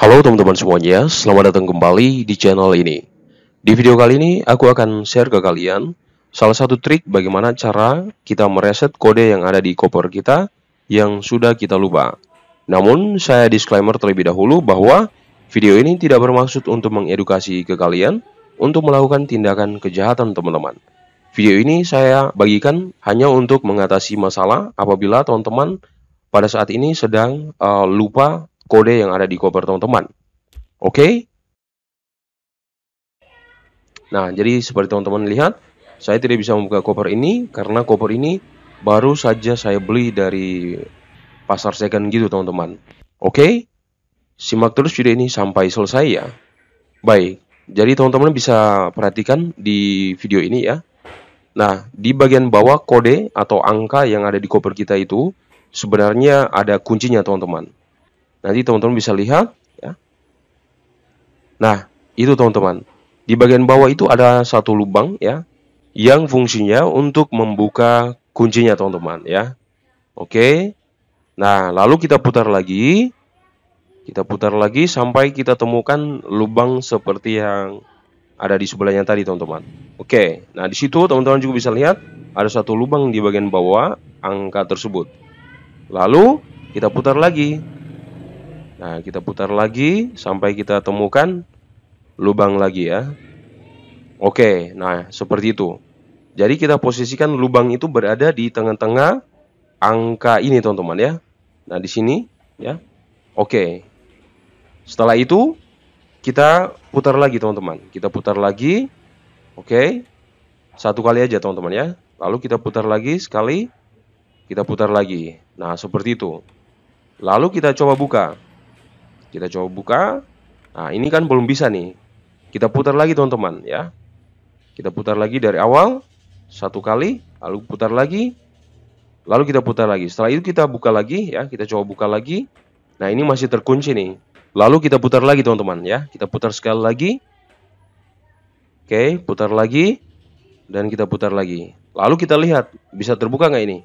Halo teman-teman semuanya, selamat datang kembali di channel ini. Di video kali ini, aku akan share ke kalian salah satu trik bagaimana cara kita mereset kode yang ada di koper kita yang sudah kita lupa. Namun, saya disclaimer terlebih dahulu bahwa video ini tidak bermaksud untuk mengedukasi ke kalian untuk melakukan tindakan kejahatan teman-teman. Video ini saya bagikan hanya untuk mengatasi masalah apabila teman-teman pada saat ini sedang uh, lupa kode yang ada di koper teman-teman. Oke? Okay? Nah, jadi seperti teman-teman lihat, saya tidak bisa membuka koper ini karena koper ini baru saja saya beli dari pasar second gitu, teman-teman. Oke? Okay? Simak terus video ini sampai selesai ya. Baik. Jadi teman-teman bisa perhatikan di video ini ya. Nah, di bagian bawah kode atau angka yang ada di koper kita itu sebenarnya ada kuncinya teman-teman. Nanti teman-teman bisa lihat ya. Nah, itu teman-teman. Di bagian bawah itu ada satu lubang ya yang fungsinya untuk membuka kuncinya teman-teman ya. Oke. Nah, lalu kita putar lagi. Kita putar lagi sampai kita temukan lubang seperti yang ada di sebelahnya tadi teman-teman. Oke. Nah, di situ teman-teman juga bisa lihat ada satu lubang di bagian bawah angka tersebut. Lalu kita putar lagi Nah, kita putar lagi sampai kita temukan lubang lagi ya. Oke, nah seperti itu. Jadi kita posisikan lubang itu berada di tengah-tengah angka ini teman-teman ya. Nah, di sini ya. Oke. Setelah itu kita putar lagi teman-teman. Kita putar lagi. Oke. Satu kali aja teman-teman ya. Lalu kita putar lagi sekali. Kita putar lagi. Nah, seperti itu. Lalu kita coba buka. Kita coba buka. Nah, ini kan belum bisa nih. Kita putar lagi teman-teman ya. Kita putar lagi dari awal satu kali, lalu putar lagi. Lalu kita putar lagi. Setelah itu kita buka lagi ya, kita coba buka lagi. Nah, ini masih terkunci nih. Lalu kita putar lagi teman-teman ya. Kita putar sekali lagi. Oke, putar lagi dan kita putar lagi. Lalu kita lihat bisa terbuka nggak ini?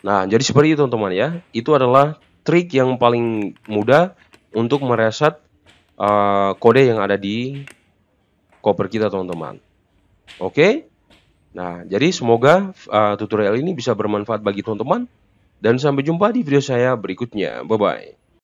Nah, jadi seperti itu teman-teman ya. Itu adalah trik yang paling mudah untuk mereset uh, kode yang ada di koper kita teman-teman. Oke? Okay? Nah, jadi semoga uh, tutorial ini bisa bermanfaat bagi teman-teman dan sampai jumpa di video saya berikutnya. Bye bye.